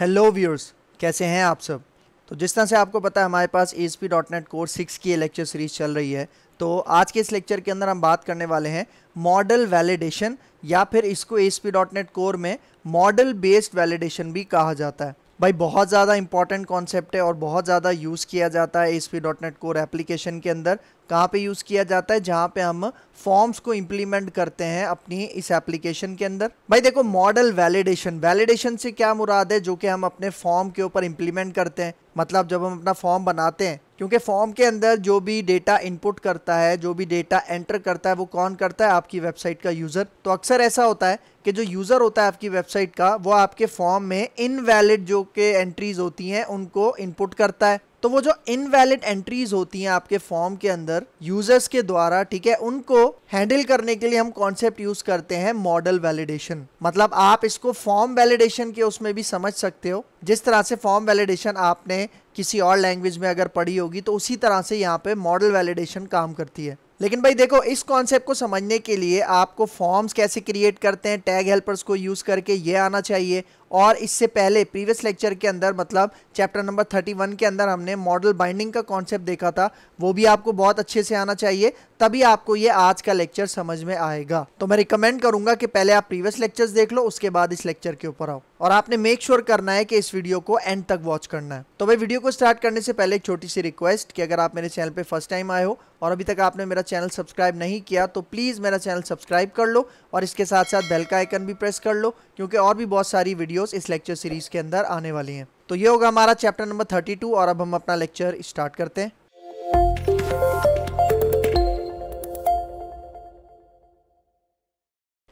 Hello viewers कैसे हैं आप सब तो जिस तरह से आपको पता है हमारे पास S P dot net course six की लेक्चर सीरीज चल रही है तो आज के इस लेक्चर के अंदर हम बात करने वाले हैं मॉडल वैलिडेशन या फिर इसको S P dot net core में मॉडल बेस्ड वैलिडेशन भी कहा जाता है भाई बहुत ज़्यादा इंपॉर्टेंट कॉन्सेप्ट है और बहुत ज़्यादा यूज़ किया जाता है S P dot net core application के अंदर कहाँ पे यूज़ किया जाता है जहाँ पे हम फॉर्म्स को इम्प्लीमेंट करते हैं अपनी इस एप्लीकेशन के अंदर भाई देखो मॉडल वैलिडेशन वैलिडेशन से क्या मुराद है जो कि हम अपने फॉर्म के ऊपर इम्प्लीमेंट करते हैं मतलब जब हम अपना फॉर्म बनाते हैं क्योंकि फॉर्म के अंदर जो भी डेटा इनपुट करता है जो भी डेटा एंटर करता है वो कौन करता है आपकी वेबसाइट का यूज़र तो अक्सर ऐसा होता है कि जो यूज़र होता है आपकी वेबसाइट का वो आपके फॉर्म में इनवैलिड जो के एंट्रीज होती हैं उनको इनपुट करता है तो वो जो इनवैलिड एंट्रीज होती हैं आपके फॉर्म के अंदर यूजर्स के द्वारा ठीक है उनको हैंडल करने के लिए हम कॉन्सेप्ट यूज करते हैं मॉडल वैलिडेशन मतलब आप इसको फॉर्म वैलिडेशन के उसमें भी समझ सकते हो जिस तरह से फॉर्म वैलिडेशन आपने किसी और लैंग्वेज में अगर पढ़ी होगी तो उसी तरह से यहाँ पे मॉडल वैलिडेशन काम करती है लेकिन भाई देखो इस कॉन्सेप्ट को समझने के लिए आपको फॉर्म्स कैसे क्रिएट करते हैं टैग हेल्पर्स को यूज़ करके ये आना चाहिए और इससे पहले प्रीवियस लेक्चर के अंदर मतलब चैप्टर नंबर थर्टी वन के अंदर हमने मॉडल बाइंडिंग का कॉन्सेप्ट देखा था वो भी आपको बहुत अच्छे से आना चाहिए तभी आपको ये आज का लेक्चर समझ में आएगा तो मैं रिकमेंड करूंगा कि पहले आप प्रीवियस लेक्चर्स देख लो उसके बाद इस लेक्चर के ऊपर आओ और आपने मेक श्योर sure करना है कि इस वीडियो को एंड तक वॉच करना है तो भाई वीडियो को स्टार्ट करने से पहले एक छोटी सी रिक्वेस्ट कि अगर आप मेरे चैनल पे फर्स्ट टाइम आए हो और अभी तक आपने मेरा चैनल सब्सक्राइब नहीं किया तो प्लीज़ मेरा चैनल सब्सक्राइब कर लो और इसके साथ साथ बेल का आइकन भी प्रेस कर लो क्योंकि और भी बहुत सारी वीडियो वीडियोस इस लेक्चर सीरीज़ के अंदर आने वाली हैं तो ये होगा हमारा चैप्टर नंबर 32 और अब हम अपना लेक्चर स्टार्ट करते हैं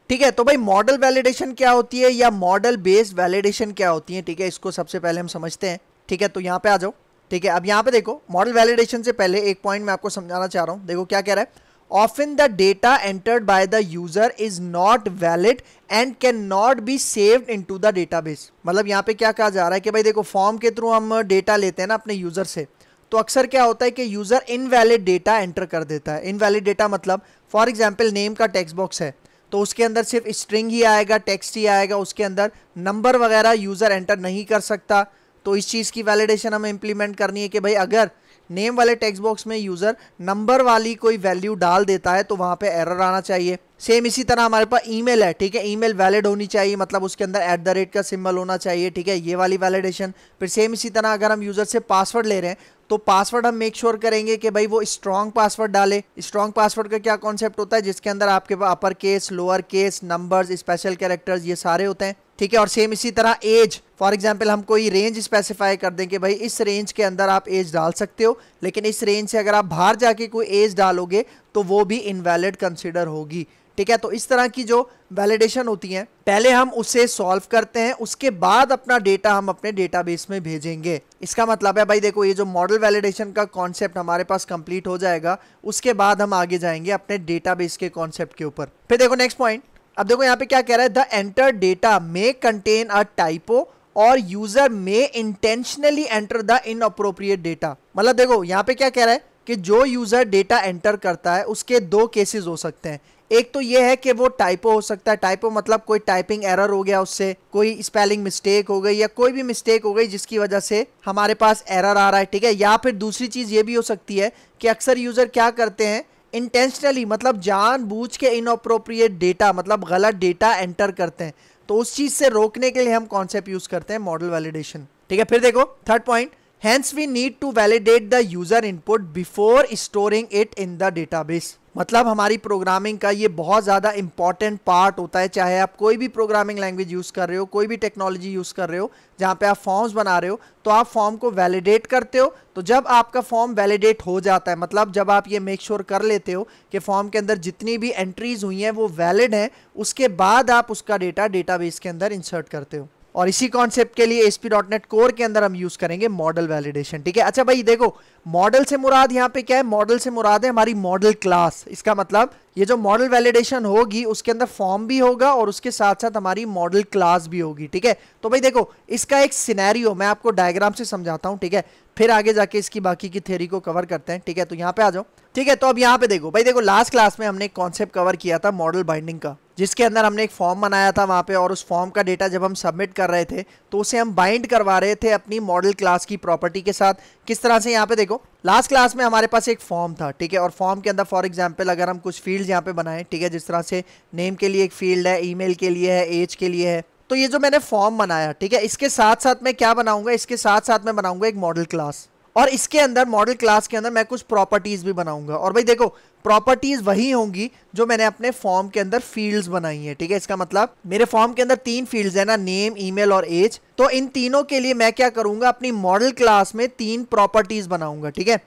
ठीक है तो भाई मॉडल वैलिडेशन क्या होती है या मॉडल बेस्ड वैलिडेशन क्या होती है ठीक है इसको सबसे पहले हम समझते हैं ठीक है तो यहां पर आ जाओ ठीक है अब यहां पर देखो मॉडल वैलिडेशन से पहले एक पॉइंट मैं आपको समझाना चाह रहा हूं देखो क्या कह रहा है often the data entered by the user is not valid and cannot be saved into the database मतलब यहाँ पे क्या कहा जा रहा है कि भाई देखो फॉर्म के थ्रू हम डेटा लेते हैं ना अपने यूज़र से तो अक्सर क्या होता है कि यूज़र इनवैलिड डेटा एंटर कर देता है इनवैलिड डेटा मतलब फॉर एग्जाम्पल नेम का टेक्स बॉक्स है तो उसके अंदर सिर्फ स्ट्रिंग ही आएगा टेक्स्ट ही आएगा उसके अंदर नंबर वगैरह यूज़र एंटर नहीं कर सकता तो इस चीज़ की वैलिडेशन हमें इम्प्लीमेंट करनी है कि भाई अगर नेम वाले टेक्स्ट बॉक्स में यूज़र नंबर वाली कोई वैल्यू डाल देता है तो वहां पे एरर आना चाहिए सेम इसी तरह हमारे पास ईमेल है ठीक है ईमेल वैलिड होनी चाहिए मतलब उसके अंदर एट द रेट का सिंबल होना चाहिए ठीक है ये वाली वैलिडेशन फिर सेम इसी तरह अगर हम यूज़र से पासवर्ड ले रहे हैं तो पासवर्ड हम मेक श्योर sure करेंगे कि भाई वो स्ट्रॉन्ग पासवर्ड डाले स्ट्रॉन्ग पासवर्ड का क्या कॉन्सेप्ट होता है जिसके अंदर आपके पास upper case lower case numbers special characters ये सारे होते हैं ठीक है और सेम इसी तरह एज फॉर एग्जाम्पल हम कोई रेंज स्पेसिफाई कर दें कि भाई इस रेंज के अंदर आप एज डाल सकते हो लेकिन इस रेंज से अगर आप बाहर जाके कोई एज डालोगे तो वो भी इनवैलिड कंसिडर होगी ठीक है तो इस तरह की जो वैलिडेशन होती है पहले हम उसे सॉल्व करते हैं उसके बाद अपना डेटा हम अपने डेटाबेस में भेजेंगे इसका मतलब है भाई देखो ये जो मॉडल वैलिडेशन का कॉन्सेप्ट हमारे पास कंप्लीट हो जाएगा उसके बाद हम आगे जाएंगे अपने डेटाबेस के कॉन्सेप्ट के ऊपर फिर देखो नेक्स्ट पॉइंट अब देखो यहाँ पे क्या कह रहा है the enter data may contain a typo और user may intentionally enter the inappropriate data मतलब देखो यहाँ पे क्या कह रहा है कि जो यूजर डेटा एंटर करता है उसके दो केसेस हो सकते हैं एक तो ये है कि वो टाइपो हो सकता है टाइपो मतलब कोई टाइपिंग एरर हो गया उससे कोई स्पेलिंग मिस्टेक हो गई या कोई भी मिस्टेक हो गई जिसकी वजह से हमारे पास एरर आ रहा है ठीक है या फिर दूसरी चीज़ ये भी हो सकती है कि अक्सर यूज़र क्या करते हैं इंटेंशनली मतलब जानबूझ के इनअप्रोप्रिएट डेटा मतलब गलत डेटा एंटर करते हैं तो उस चीज़ से रोकने के लिए हम कॉन्सेप्ट यूज़ करते हैं मॉडल वैलिडेशन ठीक है फिर देखो third point hence we need to validate the user input before storing it in the database मतलब हमारी प्रोग्रामिंग का ये बहुत ज़्यादा इंपॉर्टेंट पार्ट होता है चाहे आप कोई भी प्रोग्रामिंग लैंग्वेज यूज़ कर रहे हो कोई भी टेक्नोलॉजी यूज़ कर रहे हो जहाँ पे आप फॉर्म्स बना रहे हो तो आप फॉर्म को वैलिडेट करते हो तो जब आपका फॉर्म वैलिडेट हो जाता है मतलब जब आप ये मेक श्योर sure कर लेते हो कि फॉर्म के अंदर जितनी भी एंट्रीज हुई हैं वो वैलिड हैं उसके बाद आप उसका डेटा डेटा के अंदर इंसर्ट करते हो और इसी कॉन्सेप्ट के लिए एस डॉट नेट कोर के अंदर हम यूज़ करेंगे मॉडल वैलिडेशन ठीक है अच्छा भाई देखो मॉडल से मुराद यहाँ पे क्या है मॉडल से मुराद है हमारी मॉडल क्लास इसका मतलब ये जो मॉडल वैलिडेशन होगी उसके अंदर फॉर्म भी होगा और उसके साथ साथ हमारी मॉडल क्लास भी होगी ठीक है तो भाई देखो इसका एक सिनेरियो मैं आपको डायग्राम से समझाता हूँ ठीक है फिर आगे जाके इसकी बाकी की थ्योरी को कवर करते हैं ठीक है तो यहाँ पे आ जाओ ठीक है तो अब यहाँ पे देखो भाई देखो लास्ट क्लास में हमने एक कॉन्सेप्ट कवर किया था मॉडल बाइंडिंग का जिसके अंदर हमने एक फॉर्म बनाया था वहाँ पे और उस फॉर्म का डेटा जब हम सबमिट कर रहे थे तो उसे हम बाइंड करवा रहे थे अपनी मॉडल क्लास की प्रॉपर्टी के साथ किस तरह से यहाँ पे देखो लास्ट क्लास में हमारे पास एक फॉर्म था ठीक है और फॉर्म के अंदर फॉर एग्जांपल अगर हम कुछ फील्ड यहाँ पे बनाएं ठीक है जिस तरह से नेम के लिए एक फील्ड है ईमेल के लिए है एज के लिए है तो ये जो मैंने फॉर्म बनाया ठीक है इसके साथ साथ मैं क्या बनाऊंगा इसके साथ साथ मैं बनाऊंगा एक मॉडल क्लास और इसके अंदर मॉडल क्लास के अंदर मैं कुछ प्रॉपर्टीज़ भी बनाऊंगा और भाई देखो प्रॉपर्टीज़ वही होंगी जो मैंने अपने फॉर्म के अंदर फील्ड्स बनाई है ठीक है इसका मतलब मेरे फॉर्म के अंदर तीन फील्ड्स है ना नेम ईमेल और एज तो इन तीनों के लिए मैं क्या करूंगा अपनी मॉडल क्लास में तीन प्रॉपर्टीज़ बनाऊंगा ठीक है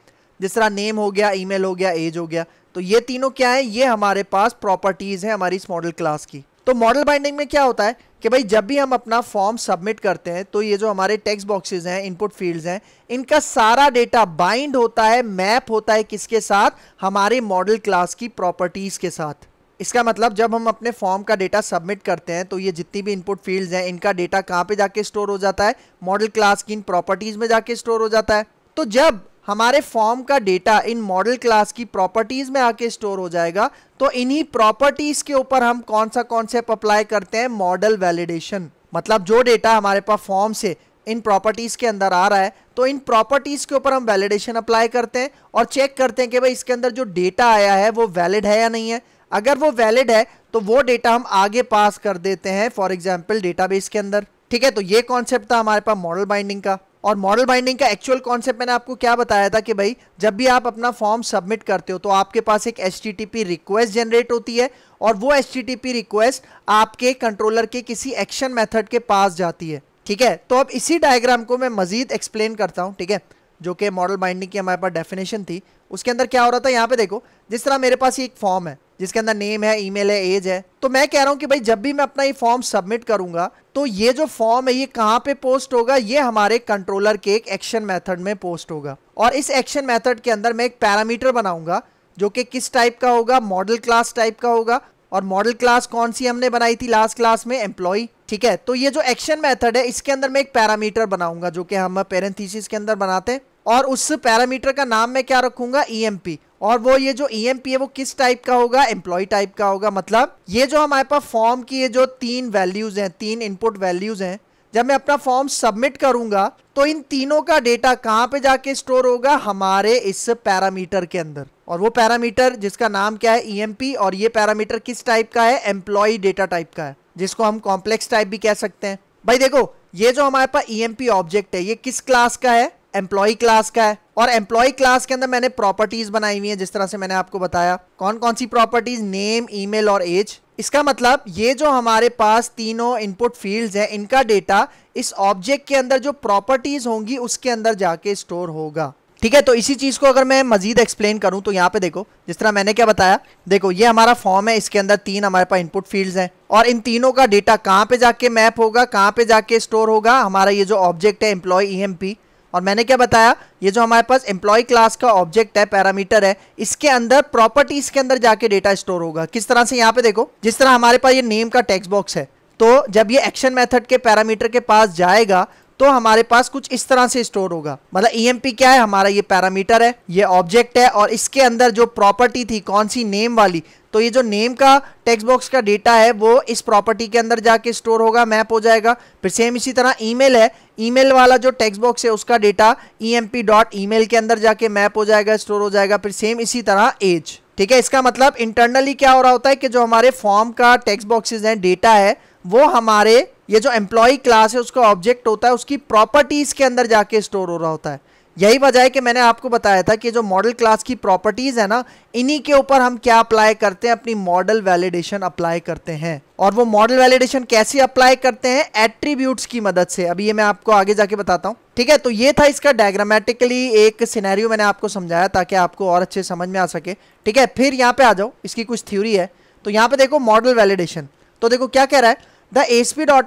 जिस तरह नेम हो गया ईमेल हो गया एज हो गया तो ये तीनों क्या है ये हमारे पास प्रॉपर्टीज़ है हमारी इस मॉडल क्लास की तो मॉडल बाइंडिंग में क्या होता है कि भाई जब भी हम अपना फॉर्म सबमिट करते हैं तो ये जो हमारे टेक्स्ट बॉक्सेस हैं इनपुट फील्ड्स हैं इनका सारा डेटा बाइंड होता है मैप होता है किसके साथ हमारे मॉडल क्लास की प्रॉपर्टीज़ के साथ इसका मतलब जब हम अपने फॉर्म का डेटा सबमिट करते हैं तो ये जितनी भी इनपुट फील्ड्स हैं इनका डेटा कहाँ पे जाके स्टोर हो जाता है मॉडल क्लास की इन प्रॉपर्टीज़ में जाके स्टोर हो जाता है तो जब हमारे फॉर्म का डेटा इन मॉडल क्लास की प्रॉपर्टीज़ में आके स्टोर हो जाएगा तो इन्हीं प्रॉपर्टीज़ के ऊपर हम कौन सा कॉन्सेप्ट अप्लाई करते हैं मॉडल वैलिडेशन मतलब जो डेटा हमारे पास फॉर्म से इन प्रॉपर्टीज़ के अंदर आ रहा है तो इन प्रॉपर्टीज़ के ऊपर हम वैलिडेशन अप्लाई करते हैं और चेक करते हैं कि भाई इसके अंदर जो डेटा आया है वो वैलिड है या नहीं है अगर वो वैलिड है तो वो डेटा हम आगे पास कर देते हैं फॉर एग्जाम्पल डेटाबेस के अंदर ठीक है तो ये कॉन्सेप्ट था हमारे पास मॉडल बाइंडिंग का और मॉडल बाइंडिंग का एक्चुअल कॉन्सेप्ट मैंने आपको क्या बताया था कि भाई जब भी आप अपना फॉर्म सबमिट करते हो तो आपके पास एक एच रिक्वेस्ट जनरेट होती है और वो एच रिक्वेस्ट आपके कंट्रोलर के किसी एक्शन मेथड के पास जाती है ठीक है तो अब इसी डायग्राम को मैं मजीद एक्सप्लेन करता हूँ ठीक है जो कि मॉडल बाइंडिंग की हमारे पास डेफिनेशन थी उसके अंदर क्या हो रहा था यहाँ पे देखो जिस तरह मेरे पास ये एक फॉर्म है जिसके अंदर नेम है ईमेल है एज है तो मैं कह रहा हूँ कि भाई जब भी मैं अपना ये फॉर्म सबमिट करूंगा तो ये जो फॉर्म है ये कहाँ पे पोस्ट होगा ये हमारे कंट्रोलर के एक एक्शन मेथड में पोस्ट होगा और इस एक्शन मेथड के अंदर मैं एक पैरामीटर बनाऊंगा जो कि किस टाइप का होगा मॉडल क्लास टाइप का होगा और मॉडल क्लास कौन सी हमने बनाई थी लास्ट क्लास में एम्प्लॉई ठीक है तो ये जो एक्शन मेथड है इसके अंदर मैं एक पैरामीटर बनाऊंगा जो कि हम पेरेंथीसिस के अंदर बनाते हैं और उस पैरामीटर का नाम मैं क्या रखूंगा ई e और वो ये जो ई e है वो किस टाइप का होगा एम्प्लॉय टाइप का होगा मतलब ये जो हमारे पास फॉर्म की ये जो तीन वैल्यूज हैं तीन इनपुट वैल्यूज हैं जब मैं अपना फॉर्म सबमिट करूंगा तो इन तीनों का डेटा कहाँ पे जाके स्टोर होगा हमारे इस पैरामीटर के अंदर और वो पैरामीटर जिसका नाम क्या है ई e और ये पैरामीटर किस टाइप का है एम्प्लॉय डेटा टाइप का है जिसको हम कॉम्प्लेक्स टाइप भी कह सकते हैं भाई देखो ये जो हमारे पास ई e ऑब्जेक्ट है ये किस क्लास का है एम्प्लॉय क्लास का है और एम्प्लॉय क्लास के अंदर मैंने प्रॉपर्टीज बनाई हुई है जिस तरह से मैंने आपको बताया कौन कौन सी प्रॉपर्टीज नेम ईमेल और एज इसका मतलब ये जो हमारे पास तीनों इनपुट फील्ड्स हैं इनका डेटा इस ऑब्जेक्ट के अंदर जो प्रॉपर्टीज होंगी उसके अंदर जाके स्टोर होगा ठीक है तो इसी चीज़ को अगर मैं मजीद एक्सप्लेन करूं तो यहाँ पे देखो जिस तरह मैंने क्या बताया देखो ये हमारा फॉर्म है इसके अंदर तीन हमारे पास इनपुट फील्ड्स हैं और इन तीनों का डेटा कहाँ पे जाके मैप होगा कहाँ पे जाके स्टोर होगा हमारा ये जो ऑब्जेक्ट है एम्प्लॉय ई e और मैंने क्या बताया ये जो हमारे पास एम्प्लॉय क्लास का ऑब्जेक्ट है पैरामीटर है इसके अंदर प्रॉपर्टीज के अंदर जाके डेटा स्टोर होगा किस तरह से यहाँ पे देखो जिस तरह हमारे पास ये नेम का टेक्स्ट बॉक्स है तो जब ये एक्शन मेथड के पैरामीटर के पास जाएगा तो हमारे पास कुछ इस तरह से स्टोर होगा मतलब ई e क्या है हमारा ये पैरामीटर है ये ऑब्जेक्ट है और इसके अंदर जो प्रॉपर्टी थी कौन सी नेम वाली तो ये जो नेम का टेक्स्ट बॉक्स का डेटा है वो इस प्रॉपर्टी के अंदर जाके स्टोर होगा मैप हो जाएगा फिर सेम इसी तरह ईमेल है ईमेल वाला जो टेक्स्ट बॉक्स है उसका data E M P dot email के अंदर जाके मैप हो जाएगा स्टोर हो जाएगा फिर सेम इसी तरह एज ठीक है इसका मतलब इंटरनली क्या हो रहा होता है कि जो हमारे फॉर्म का टेक्स्ट बॉक्सेज हैं डेटा है वो हमारे ये जो एम्प्लॉय क्लास है उसका ऑब्जेक्ट होता है उसकी प्रॉपर्टीज़ के अंदर जाके स्टोर हो रहा होता है यही वजह है कि मैंने आपको बताया था कि जो मॉडल क्लास की प्रॉपर्टीज़ है ना इन्हीं के ऊपर हम क्या अप्लाई करते हैं अपनी मॉडल वैलिडेशन अप्लाई करते हैं और वो मॉडल वैलिडेशन कैसे अप्लाई करते हैं एट्रीब्यूट्स की मदद से अभी ये मैं आपको आगे जाके बताता हूँ ठीक है तो ये था इसका डायग्रामेटिकली एक सीनैरियो मैंने आपको समझाया ताकि आपको और अच्छे समझ में आ सके ठीक है फिर यहाँ पे आ जाओ इसकी कुछ थ्यूरी है तो यहाँ पे देखो मॉडल वैलिडेशन तो देखो क्या कह रहा है the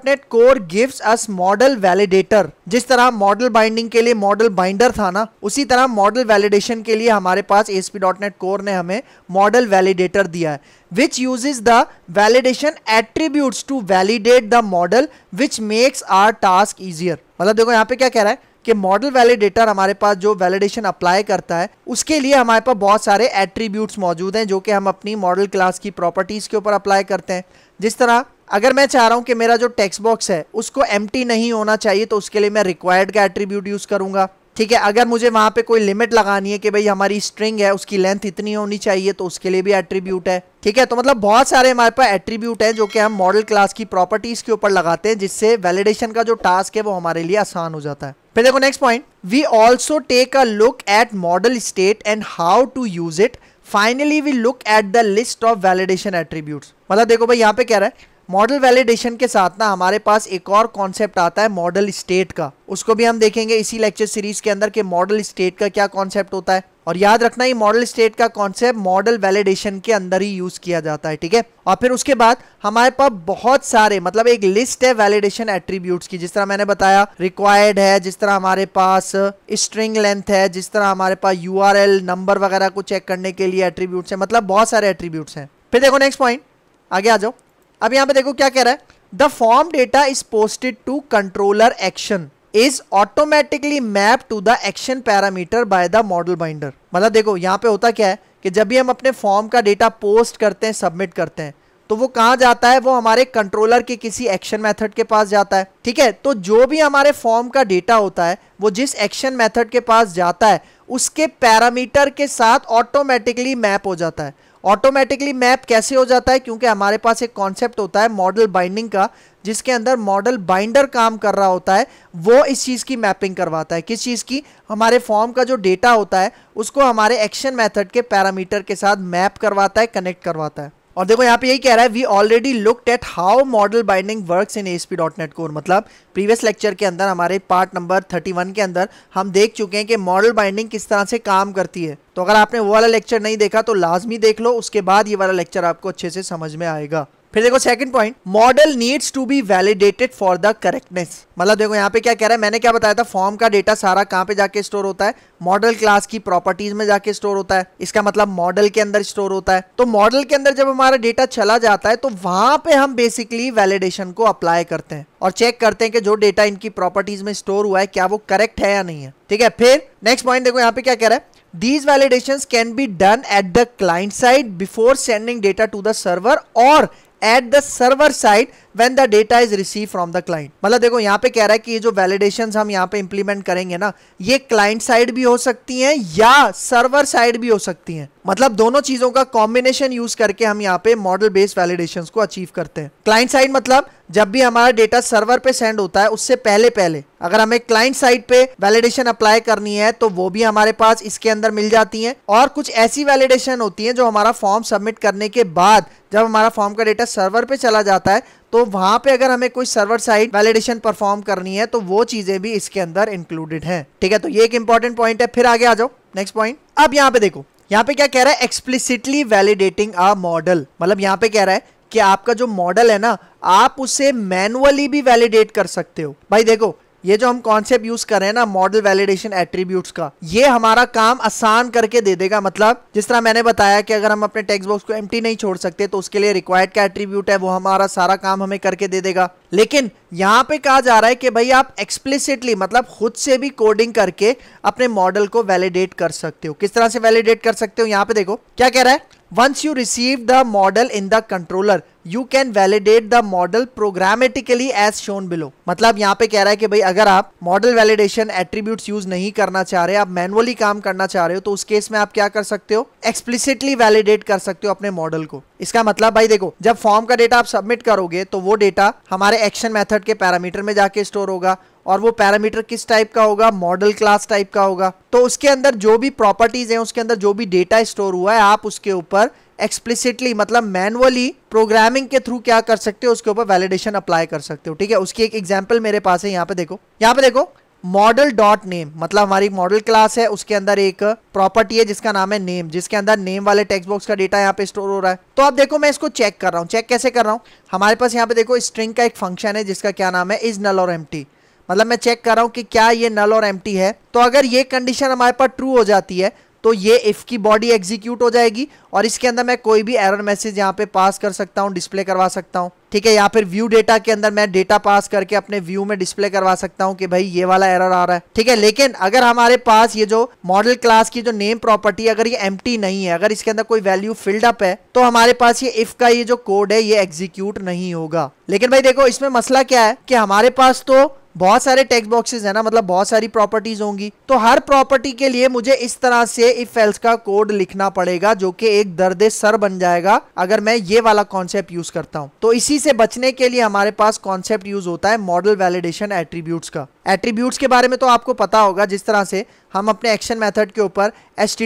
net core gives us model validator जिस तरह मॉडल बाइंडिंग के लिए मॉडल बाइंडर था ना उसी तरह मॉडल वैलिडेशन के लिए हमारे पास डॉट नेट कोर ने हमें मॉडल वैलिडेटर दिया है which use the validation attribute to validate the model which makes our task easier मतलब देखो यहाँ पे क्या कह रहा है कि मॉडल वैलिडेटर हमारे पास जो वैलिडेशन अप्लाई करता है उसके लिए हमारे पास बहुत सारे एट्रीब्यूट्स मौजूद हैं जो कि हम अपनी मॉडल क्लास की प्रॉपर्टीज़ के ऊपर अप्लाई करते हैं जिस तरह अगर मैं चाह रहा हूँ कि मेरा जो टेक्स्ट बॉक्स है उसको एम्प्टी नहीं होना चाहिए तो उसके लिए मैं रिक्वायर्ड का एट्रीब्यूट यूज़ करूँगा ठीक है अगर मुझे वहाँ पे कोई लिमिट लगानी है कि भाई हमारी स्ट्रिंग है उसकी लेंथ इतनी होनी चाहिए तो उसके लिए भी एट्रीब्यूट है ठीक है तो मतलब बहुत सारे हमारे पास एट्रीब्यूट हैं जो कि हम मॉडल क्लास की प्रॉपर्टीज के ऊपर लगाते हैं जिससे वैलिडेशन का जो टास्क है वो हमारे लिए आसान हो जाता है फिर देखो next point we also take a look at model state and how to use it finally we look at the list of validation attribute मतलब देखो भाई यहाँ पे कह रहा है मॉडल वैलिडेशन के साथ ना हमारे पास एक और कॉन्सेप्ट आता है मॉडल स्टेट का उसको भी हम देखेंगे इसी लेक्चर सीरीज के अंदर के मॉडल स्टेट का क्या कॉन्सेप्ट होता है और याद रखना ये मॉडल स्टेट का कॉन्सेप्ट मॉडल वैलिडेशन के अंदर ही यूज किया जाता है ठीक है और फिर उसके बाद हमारे पास बहुत सारे मतलब एक लिस्ट है वैलिडेशन एट्रीब्यूट्स की जिस तरह मैंने बताया रिक्वायर्ड है जिस तरह हमारे पास स्ट्रिंग लेंथ है जिस तरह हमारे पास यू नंबर वगैरह को चेक करने के लिए एट्रीब्यूट्स है मतलब बहुत सारे एट्रीब्यूट्स हैं फिर देखो नेक्स्ट पॉइंट आगे आ जाओ अब यहां पे देखो क्या कह रहा है the form data is posted to controller action is automatically map to the action parameter by the model binder मतलब देखो यहां पे होता क्या है कि जब भी हम अपने फॉर्म का डेटा पोस्ट करते हैं सबमिट करते हैं तो वो कहां जाता है वो हमारे कंट्रोलर के किसी एक्शन मेथड के पास जाता है ठीक है तो जो भी हमारे फॉर्म का डेटा होता है वो जिस एक्शन मेथड के पास जाता है उसके पैरामीटर के साथ ऑटोमेटिकली मैप हो जाता है ऑटोमेटिकली मैप कैसे हो जाता है क्योंकि हमारे पास एक कॉन्सेप्ट होता है मॉडल बाइंडिंग का जिसके अंदर मॉडल बाइंडर काम कर रहा होता है वो इस चीज़ की मैपिंग करवाता है किस चीज़ की हमारे फॉर्म का जो डेटा होता है उसको हमारे एक्शन मेथड के पैरामीटर के साथ मैप करवाता है कनेक्ट करवाता है और देखो यहाँ पे यही कह रहा है we already looked at how model binding works in S dot net core मतलब प्रीवियस लेक्चर के अंदर हमारे पार्ट नंबर 31 के अंदर हम देख चुके हैं कि मॉडल बाइंडिंग किस तरह से काम करती है तो अगर आपने वो वाला लेक्चर नहीं देखा तो लाजमी देख लो उसके बाद ये वाला लेक्चर आपको अच्छे से समझ में आएगा फिर देखो second point model needs to be validated for the correctness मतलब देखो यहाँ पे क्या कह रहा है मैंने क्या बताया था फॉर्म का डेटा सारा कहाँ पे जाके स्टोर होता है मॉडल क्लास की प्रॉपर्टीज में जाके स्टोर होता है इसका मतलब मॉडल के अंदर स्टोर होता है तो मॉडल के अंदर जब हमारा डेटा चला जाता है तो वहां पे हम बेसिकली वैलिडेशन को अप्लाई करते हैं और चेक करते हैं कि जो डेटा इनकी प्रॉपर्टीज में स्टोर हुआ है क्या वो करेक्ट है या नहीं है ठीक है फिर नेक्स्ट पॉइंट देखो यहाँ पे क्या कह रहा है These validations can be done at the client side before sending data to the server or at the server side when the data is receive from the client मतलब देखो यहाँ पे कह रहा है कि ये जो वैलिडेशन हम यहाँ पे इंप्लीमेंट करेंगे ना ये क्लाइंट साइड भी हो सकती हैं या सर्वर साइड भी हो सकती हैं मतलब दोनों चीजों का कॉम्बिनेशन यूज करके हम यहाँ पे मॉडल बेस्ड वैलिडेशन को अचीव करते हैं क्लाइंट साइड मतलब जब भी हमारा डेटा सर्वर पे सेंड होता है उससे पहले पहले अगर हमें क्लाइंट साइड पे वैलिडेशन अप्लाई करनी है तो वो भी हमारे पास इसके अंदर मिल जाती हैं और कुछ ऐसी वैलिडेशन होती हैं जो हमारा फॉर्म सबमिट करने के बाद जब हमारा फॉर्म का डेटा सर्वर पे चला जाता है तो वहां पे अगर हमें कोई सर्वर साइड वैलिडेशन परफॉर्म करनी है तो वो चीज़ें भी इसके अंदर इंक्लूडेड है ठीक है तो ये एक इंपॉर्टेंट पॉइंट है फिर आगे आ जाओ नेक्स्ट पॉइंट अब यहाँ पे देखो यहाँ पे क्या कह रहा है एक्सप्लिसिटली वैलिडेटिंग अ मॉडल मतलब यहाँ पे कह रहा है कि आपका जो मॉडल है ना आप उसे मैनुअली भी वैलिडेट कर सकते हो भाई देखो ये जो हम कॉन्सेप्ट यूज कर रहे हैं ना मॉडल वैलिडेशन एट्रीब्यूट का ये हमारा काम आसान करके दे देगा मतलब जिस तरह मैंने बताया कि अगर हम अपने टेक्स बॉक्स को एम नहीं छोड़ सकते तो उसके लिए रिक्वायर्ड का एट्रीब्यूट है वो हमारा सारा काम हमें करके दे देगा लेकिन यहाँ पे कहा जा रहा है कि भाई आप एक्सप्लिसिटली मतलब खुद से भी कोडिंग करके अपने मॉडल को वैलिडेट कर सकते हो किस तरह से वैलिडेट कर सकते हो यहाँ पे देखो क्या कह रहा है once you receive the model in the controller you can validate the model programmatically as shown below मतलब यहाँ पे कह रहा है कि भाई अगर आप मॉडल वैलिडेशन एट्रीब्यूट यूज नहीं करना चाह रहे आप मैनुअली काम करना चाह रहे हो तो उस केस में आप क्या कर सकते हो एक्सप्लिसिटली वैलिडेट कर सकते हो अपने मॉडल को इसका मतलब भाई देखो जब फॉर्म का डेटा आप सबमिट करोगे तो वो डेटा हमारे एक्शन मेथड के पैरामीटर में जाके स्टोर होगा और वो पैरामीटर किस टाइप का होगा मॉडल क्लास टाइप का होगा तो उसके अंदर जो भी प्रॉपर्टीज हैं उसके अंदर जो भी डेटा स्टोर हुआ है आप उसके ऊपर एक्सप्लिसिटली मतलब मैनुअली प्रोग्रामिंग के थ्रू क्या कर सकते हो उसके ऊपर वैलिडेशन अप्लाई कर सकते हो ठीक है उसकी एक एग्जाम्पल मेरे पास है यहाँ पे देखो यहाँ पे देखो मॉडल डॉट नेम मतलब हमारी मॉडल क्लास है उसके अंदर एक प्रॉपर्टी है जिसका नाम है नेम जिसके अंदर नेम वाले टेक्स्ट बॉक्स का डेटा यहाँ पे स्टोर हो रहा है तो आप देखो मैं इसको चेक कर रहा हूँ चेक कैसे कर रहा हूँ हमारे पास यहाँ पे देखो स्ट्रिंग का एक फंक्शन है जिसका क्या नाम है इज नल और एम मतलब मैं चेक कर रहा हूँ कि क्या ये नल और एम है तो अगर ये कंडीशन हमारे पास ट्रू हो जाती है तो ये इफ़ की बॉडी एग्जीक्यूट हो जाएगी और इसके अंदर मैं कोई भी एरर मैसेज यहाँ पे पास कर सकता हूँ डिस्प्ले करवा सकता हूँ ठीक है या फिर व्यू डेटा के अंदर मैं डेटा पास करके अपने व्यू में डिस्प्ले करवा सकता हूँ कि भाई ये वाला एरर आ रहा है ठीक है लेकिन अगर हमारे पास ये जो मॉडल क्लास की जो नेम प्रॉपर्टी अगर ये एम नहीं है अगर इसके अंदर कोई वैल्यू फिल्ड अप है तो हमारे पास ये इफ का ये जो कोड है ये एग्जीक्यूट नहीं होगा लेकिन भाई देखो इसमें मसला क्या है कि हमारे पास तो बहुत सारे टेक्स बॉक्सेस है ना मतलब बहुत सारी प्रॉपर्टीज होंगी तो हर प्रॉपर्टी के लिए मुझे इस तरह से इफ एल्स का कोड लिखना पड़ेगा जो कि एक दर्द सर बन जाएगा अगर मैं ये वाला कॉन्सेप्ट यूज करता हूँ तो इसी से बचने के लिए हमारे पास कॉन्सेप्ट यूज होता है मॉडल वैलिडेशन एट्रीब्यूट्स का एट्रीब्यूट्स के बारे में तो आपको पता होगा जिस तरह से हम अपने एक्शन मेथड के ऊपर एस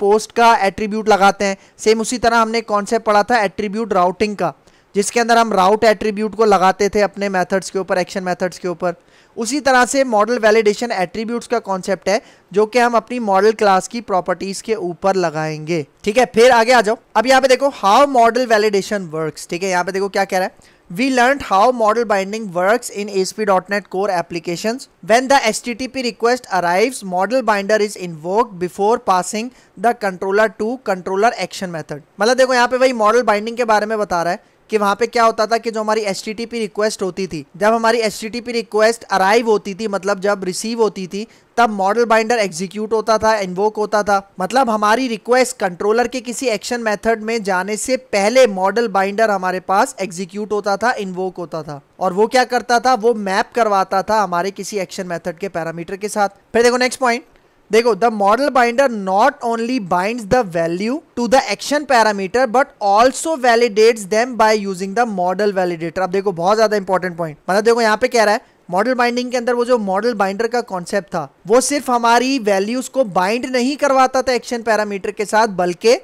पोस्ट का एट्रीब्यूट लगाते हैं सेम उसी तरह हमने कॉन्सेप्ट पढ़ा था एट्रीब्यूट राउटिंग का जिसके अंदर हम राउट एट्रीब्यूट को लगाते थे अपने मैथड्स के ऊपर एक्शन मैथड्स के ऊपर उसी तरह से मॉडल वैलिडेशन एट्रीब्यूट्स का कॉन्सेप्ट है जो कि हम अपनी मॉडल क्लास की प्रॉपर्टीज के ऊपर लगाएंगे ठीक है फिर आगे आ जाओ अब यहाँ पे देखो हाउ मॉडल वैलिडेशन वर्क्स ठीक है यहाँ पे देखो क्या कह रहा है We learned how model binding works in ASP.NET Core applications. When the HTTP request arrives, model binder is invoked before passing the controller to controller action method. मतलब देखो यहाँ पे वही model binding के बारे में बता रहा है कि वहाँ पे क्या होता था कि जो हमारी एच रिक्वेस्ट होती थी जब हमारी एच रिक्वेस्ट अराइव होती थी मतलब जब रिसीव होती थी तब मॉडल बाइंडर एग्जीक्यूट होता था इन्वोक होता था मतलब हमारी रिक्वेस्ट कंट्रोलर के किसी एक्शन मेथड में जाने से पहले मॉडल बाइंडर हमारे पास एग्जीक्यूट होता था इन्वोक होता था और वो क्या करता था वो मैप करवाता था हमारे किसी एक्शन मेथड के पैरामीटर के साथ फिर देखो नेक्स्ट पॉइंट देखो the model binder not only bind the value to the action parameter but also validates them by using the model validator अब देखो बहुत ज्यादा इंपॉर्टेंट पॉइंट मतलब देखो यहाँ पे कह रहा है मॉडल बाइंडिंग के अंदर वो जो मॉडल बाइंडर का कॉन्सेप्ट था वो सिर्फ हमारी वैल्यूज को बाइंड नहीं करवाता था एक्शन पैरामीटर के साथ बल्कि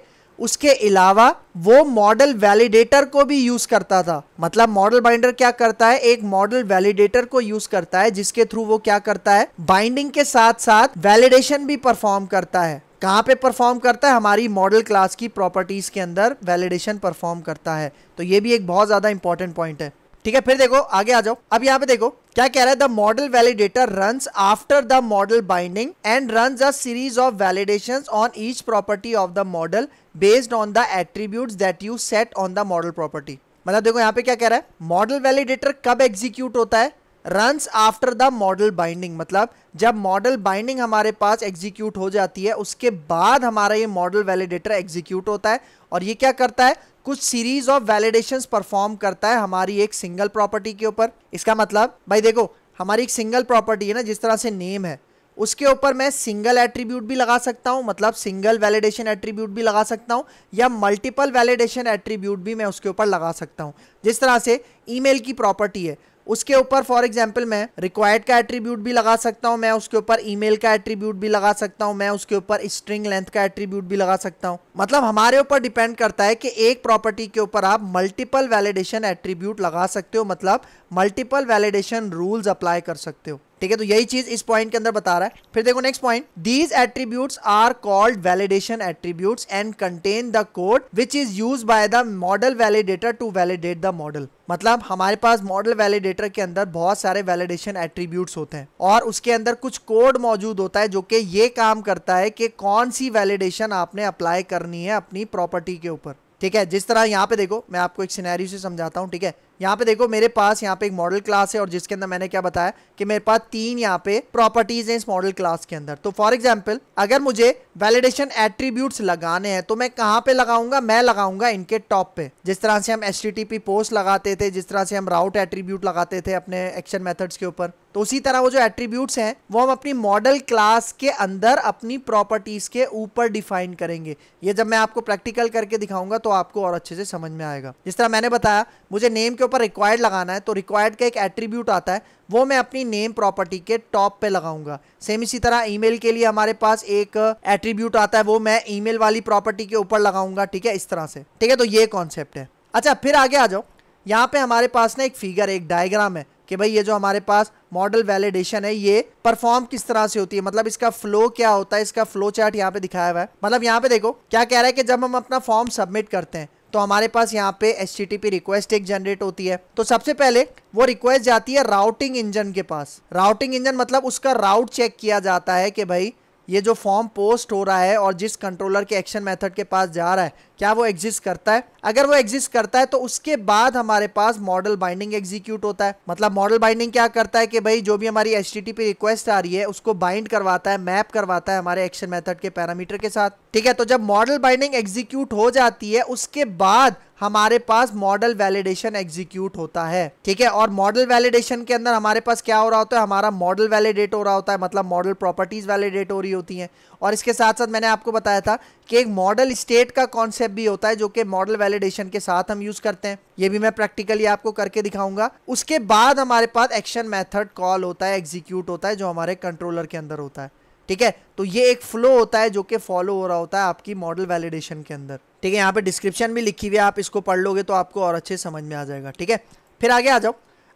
उसके अलावा वो मॉडल वैलिडेटर को भी यूज करता था मतलब मॉडल बाइंडर क्या करता है एक मॉडल वैलिडेटर को यूज करता है जिसके थ्रू वो क्या करता है बाइंडिंग के साथ साथ वैलिडेशन भी परफॉर्म करता है कहाँ पे परफॉर्म करता है हमारी मॉडल क्लास की प्रॉपर्टीज के अंदर वैलिडेशन परफॉर्म करता है तो ये भी एक बहुत ज्यादा इंपॉर्टेंट पॉइंट है ठीक है फिर देखो आगे आ जाओ अब यहाँ पे देखो क्या कह रहा है the model validator run after the model binding and run a series of validation on each property of the model based on the attribute that you set on the model property मतलब देखो यहाँ पे क्या कह रहा है model validator कब execute होता है run after the model binding मतलब जब मॉडल बाइंडिंग हमारे पास एग्जीक्यूट हो जाती है उसके बाद हमारा ये मॉडल वैलिडेटर एग्जीक्यूट होता है और ये क्या करता है कुछ सीरीज ऑफ वैलिडेशन परफॉर्म करता है हमारी एक सिंगल प्रॉपर्टी के ऊपर इसका मतलब भाई देखो हमारी एक सिंगल प्रॉपर्टी है ना जिस तरह से नेम है उसके ऊपर मैं सिंगल एट्रीब्यूट भी लगा सकता हूँ मतलब सिंगल वैलिडेशन एट्रीब्यूट भी लगा सकता हूँ या मल्टीपल वैलिडेशन एट्रीब्यूट भी मैं उसके ऊपर लगा सकता हूँ जिस तरह से ईमेल की प्रॉपर्टी है उसके ऊपर फॉर एग्जाम्पल मैं रिक्वायर्ड का एट्रीब्यूट भी लगा सकता हूँ मैं उसके ऊपर ईमेल का एट्रीब्यूट भी लगा सकता हूँ मैं उसके ऊपर स्ट्रिंग लेंथ का एट्रीब्यूट भी लगा सकता हूँ मतलब हमारे ऊपर डिपेंड करता है कि एक प्रॉपर्टी के ऊपर आप मल्टीपल वैलिडेशन एट्रीब्यूट लगा सकते हो मतलब मल्टीपल वैलिडेशन रूल्स अप्लाई कर सकते हो ठीक है तो यही चीज इस पॉइंट के अंदर बता रहा है फिर देखो next point these attributes are called validation attributes and contain the code which is use by the model validator to validate the model मतलब हमारे पास मॉडल वैलिडेटर के अंदर बहुत सारे वैलिडेशन एट्रीब्यूट्स होते हैं और उसके अंदर कुछ कोड मौजूद होता है जो कि ये काम करता है कि कौन सी वैलिडेशन आपने अप्लाई करनी है अपनी प्रॉपर्टी के ऊपर ठीक है जिस तरह यहाँ पे देखो मैं आपको एक सिनेरियो से समझाता हूँ ठीक है यहाँ पे देखो मेरे पास यहाँ पे एक मॉडल क्लास है और जिसके अंदर मैंने क्या बताया कि मेरे पास तीन यहाँ पे प्रॉपर्टीज हैं इस मॉडल क्लास के अंदर तो फॉर एग्जाम्पल अगर मुझे वैलिडेशन एट्रीब्यूट्स लगाने हैं तो मैं कहाँ पे लगाऊंगा मैं लगाऊंगा इनके टॉप पे जिस तरह से हम एच पोस्ट लगाते थे जिस तरह से हम राउट एट्रीब्यूट लगाते थे अपने एक्शन मेथड्स के ऊपर तो उसी तरह वो जो एट्रीब्यूट्स हैं वो हम अपनी मॉडल क्लास के अंदर अपनी प्रॉपर्टीज के ऊपर डिफाइन करेंगे ये जब मैं आपको प्रैक्टिकल करके दिखाऊंगा तो आपको और अच्छे से समझ में आएगा जिस तरह मैंने बताया मुझे नेम के ऊपर रिक्वायर्ड लगाना है तो रिक्वायर्ड का एक एट्रीब्यूट आता है वो मैं अपनी नेम प्रॉपर्टी के टॉप पे लगाऊंगा सेम इसी तरह ईमेल के लिए हमारे पास एक एट्रीब्यूट आता है वो मैं ईमेल वाली प्रॉपर्टी के ऊपर लगाऊंगा ठीक है इस तरह से ठीक है तो ये कॉन्सेप्ट है अच्छा फिर आगे आ जाओ यहाँ पे हमारे पास ना एक फिगर एक डायग्राम है कि भाई ये जो हमारे पास मॉडल वैलिडेशन है ये परफॉर्म किस तरह से होती है मतलब इसका फ्लो क्या होता है इसका फ्लो चार्ट यहाँ पे दिखाया हुआ है मतलब यहाँ पे देखो क्या कह रहा है कि जब हम अपना फॉर्म सबमिट करते हैं तो हमारे पास यहाँ पे एच रिक्वेस्ट एक जनरेट होती है तो सबसे पहले वो रिक्वेस्ट जाती है राउटिंग इंजन के पास राउटिंग इंजन मतलब उसका राउट चेक किया जाता है कि भाई ये जो फॉर्म पोस्ट हो रहा है और जिस कंट्रोलर के एक्शन मेथड के पास जा रहा है क्या वो एग्जिस्ट करता है अगर वो एग्जिस्ट करता है तो उसके बाद हमारे पास मॉडल बाइंडिंग एग्जीक्यूट होता है मतलब मॉडल बाइंडिंग क्या करता है कि भाई जो भी हमारी एच रिक्वेस्ट आ रही है उसको बाइंड करवाता है मैप करवाता है हमारे एक्शन मैथड के पैरामीटर के साथ ठीक है तो जब मॉडल बाइंडिंग एग्जीक्यूट हो जाती है उसके बाद हमारे पास मॉडल वैलिडेशन एग्जीक्यूट होता है ठीक है और मॉडल वैलिडेशन के अंदर हमारे पास क्या हो रहा होता है हमारा मॉडल वैलिडेट हो रहा होता है मतलब मॉडल प्रॉपर्टीज वैलिडेट हो रही होती हैं और इसके साथ साथ मैंने आपको बताया था कि एक मॉडल स्टेट का कॉन्सेप्ट भी होता है जो कि मॉडल वैलिडेशन के साथ हम यूज करते हैं ये भी मैं प्रैक्टिकली आपको करके दिखाऊंगा उसके बाद हमारे पास एक्शन मैथड कॉल होता है एग्जीक्यूट होता है जो हमारे कंट्रोलर के अंदर होता है ठीक है तो ये एक फ्लो होता है जो कि फॉलो हो रहा होता है आपकी मॉडल वैलिडेशन के अंदर ठीक है यहाँ पे डिस्क्रिप्शन भी लिखी हुई है आप इसको पढ़ लोगे तो आपको और अच्छे समझ में आ जाएगा ठीक है फिर आगे आ जाओ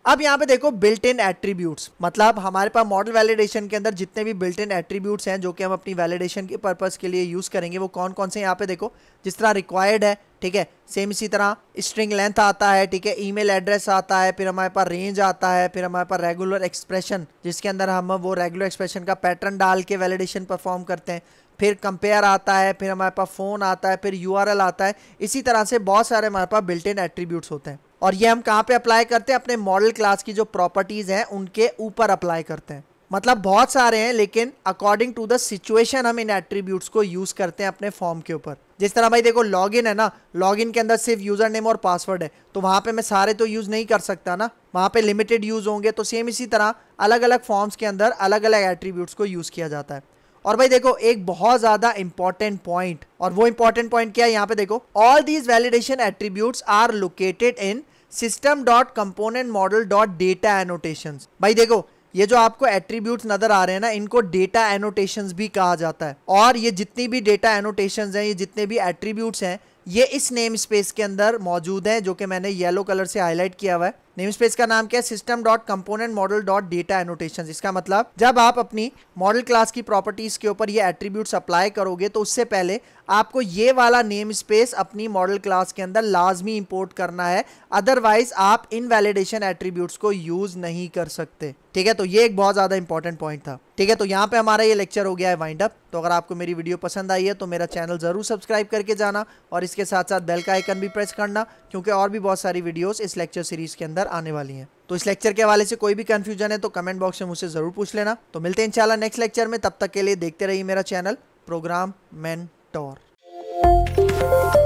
अब यहाँ पे देखो बिल्ट इन एट्रीब्यूट्स मतलब हमारे पास मॉडल वैलिडेशन के अंदर जितने भी बिल्ट इन एट्रीब्यूट्स हैं जो कि हम अपनी वैलिडेशन के पर्पज़ के लिए यूज़ करेंगे वो कौन कौन से यहाँ पे देखो जिस तरह रिक्वायर्ड है ठीक है सेम इसी तरह स्ट्रिंग लेंथ आता है ठीक है ईमेल एड्रेस आता है फिर हमारे पास रेंज आता है फिर हमारे पास रेगुलर एक्सप्रेशन जिसके अंदर हम वो रेगुलर एक्सप्रेशन का पैटर्न डाल के वैलिडेशन परफॉर्म करते हैं फिर कंपेयर आता है फिर हमारे पास फ़ोन आता है फिर यू आता है इसी तरह से बहुत सारे हमारे पास बिल्ट इन एट्रीब्यूट्स होते हैं और ये हम कहाँ पे अप्लाई करते हैं अपने मॉडल क्लास की जो प्रॉपर्टीज़ हैं उनके ऊपर अप्लाई करते हैं मतलब बहुत सारे हैं लेकिन अकॉर्डिंग टू द सिचुएशन हम इन एट्रीब्यूट्स को यूज़ करते हैं अपने फॉर्म के ऊपर जिस तरह भाई देखो लॉगिन है ना लॉगिन के अंदर सिर्फ यूज़र नेम और पासवर्ड है तो वहाँ पे मैं सारे तो यूज़ नहीं कर सकता ना वहाँ पे लिमिटेड यूज़ होंगे तो सेम इसी तरह अलग अलग फॉर्म्स के अंदर अलग अलग एट्रीब्यूट्स को यूज़ किया जाता है और भाई देखो एक बहुत ज्यादा इंपॉर्टेंट पॉइंट और वो इंपॉर्टेंट पॉइंट क्या है यहाँ पे देखो all these validation attribute are located in system dot component model dot data annotation भाई देखो ये जो आपको एट्रीब्यूट्स नजर आ रहे हैं ना इनको डेटा एनोटेशन भी कहा जाता है और ये जितनी भी डेटा एनोटेशन हैं ये जितने भी एट्रीब्यूट्स हैं ये इस नेम स्पेस के अंदर मौजूद हैं जो कि मैंने येलो कलर से हाईलाइट किया हुआ है नेम स्पेस का नाम क्या है system dot component model dot data annotation इसका मतलब जब आप अपनी मॉडल क्लास की प्रॉपर्टीज के ऊपर ये एट्रीब्यूट अप्लाई करोगे तो उससे पहले आपको ये वाला नेम स्पेस अपनी मॉडल क्लास के अंदर लाजमी इंपोर्ट करना है अदरवाइज आप इन वैलिडेशन एट्रीब्यूट्स को यूज नहीं कर सकते ठीक है तो ये एक बहुत ज़्यादा इंपॉर्टेंट पॉइंट था ठीक है तो यहाँ पे हमारा ये लेक्चर हो गया है वाइंड अप तो अगर आपको मेरी वीडियो पसंद आई है तो मेरा चैनल ज़रूर सब्सक्राइब करके जाना और इसके साथ साथ बेल का आइकन भी प्रेस करना क्योंकि और भी बहुत सारी वीडियोज इस लेक्चर सीरीज़ के अंदर अंदर आने वाली हैं तो इस लेक्चर के हवाले से कोई भी कंफ्यूजन है तो कमेंट बॉक्स में मुझसे ज़रूर पूछ लेना तो मिलते हैं इंशाल्लाह नेक्स्ट लेक्चर में तब तक के लिए देखते रहिए मेरा चैनल प्रोग्राम मैन टॉर